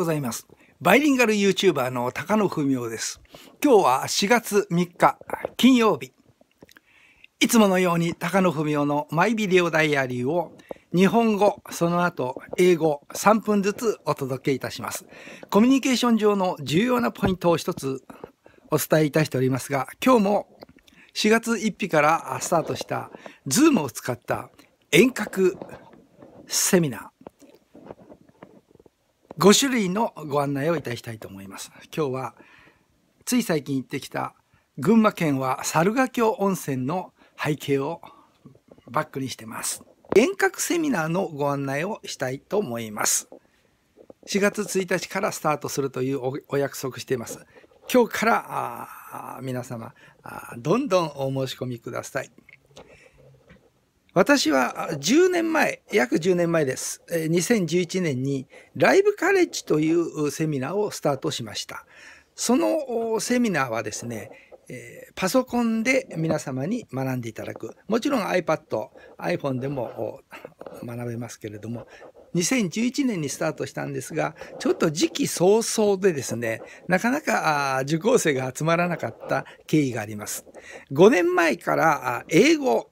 ございます。バイリンガル YouTuber の高野文夫です。今日は4月3日金曜日。いつものように高野文夫のマイビデオダイアリーを日本語、その後英語3分ずつお届けいたします。コミュニケーション上の重要なポイントを一つお伝えいたしておりますが、今日も4月1日からスタートした Zoom を使った遠隔セミナー。5種類のご案内をいたしたいと思います。今日はつい最近行ってきた群馬県は猿ヶ京温泉の背景をバックにしてます。遠隔セミナーのご案内をしたいと思います。4月1日からスタートするというお約束しています。今日から皆様どんどんお申し込みください。私は10年前、約10年前です。2011年にライブカレッジというセミナーをスタートしました。そのセミナーはですね、パソコンで皆様に学んでいただく。もちろん iPad、iPhone でも学べますけれども、2011年にスタートしたんですが、ちょっと時期早々でですね、なかなか受講生が集まらなかった経緯があります。5年前から英語、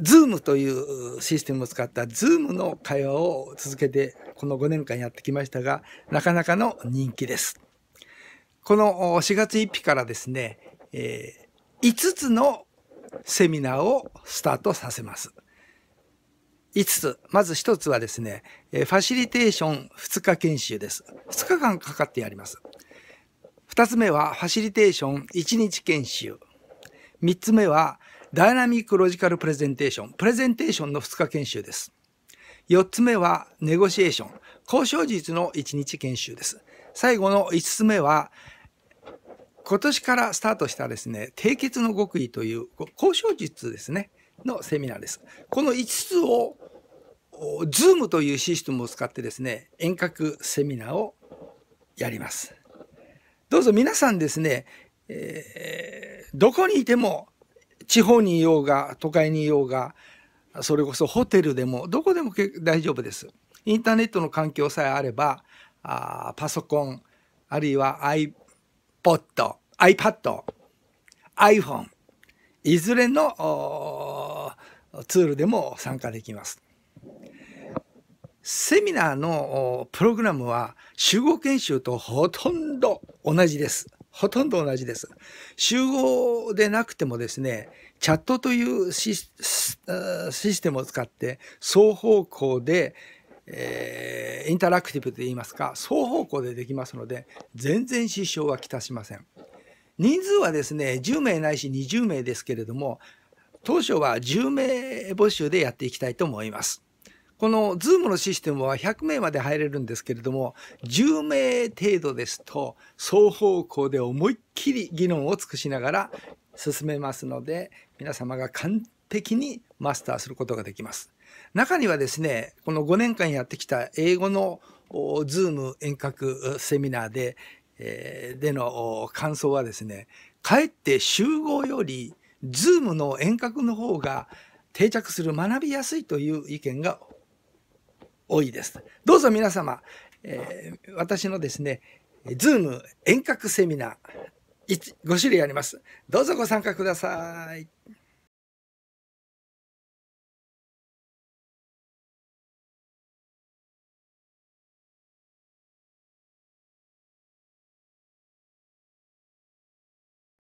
ズームというシステムを使った Zoom の会話を続けてこの5年間やってきましたが、なかなかの人気です。この4月1日からですね、えー、5つのセミナーをスタートさせます。5つ。まず1つはですね、ファシリテーション2日研修です。2日間かかってやります。2つ目は、ファシリテーション1日研修。3つ目は、ダイナミックロジカルプレゼンテーション、プレゼンテーションの2日研修です。4つ目は、ネゴシエーション、交渉術の1日研修です。最後の5つ目は、今年からスタートしたですね、締結の極意という交渉術ですね、のセミナーです。この5つを、ズームというシステムを使ってですね、遠隔セミナーをやります。どうぞ皆さんですね、えー、どこにいても地方にいようが都会にいようがそれこそホテルでもどこでも大丈夫ですインターネットの環境さえあればあパソコンあるいは iPod iPad iPhone いずれのツールでも参加できますセミナーのプログラムは集合研修とほとんど同じですほとんど同じです。集合でなくてもですね、チャットというシステムを使って、双方向で、えー、インタラクティブといいますか、双方向でできますので、全然支障はきたしません。人数はですね、10名ないし20名ですけれども、当初は10名募集でやっていきたいと思います。このズームのシステムは100名まで入れるんですけれども、10名程度ですと、双方向で思いっきり議論を尽くしながら進めますので、皆様が完璧にマスターすることができます。中にはですね、この5年間やってきた英語の Zoom 遠隔セミナーで、えー、での感想はですね、かえって集合よりズームの遠隔の方が定着する学びやすいという意見が多いです。どうぞ皆様、えー、私のですね、ズーム遠隔セミナー、5種類あります。どうぞご参加ください。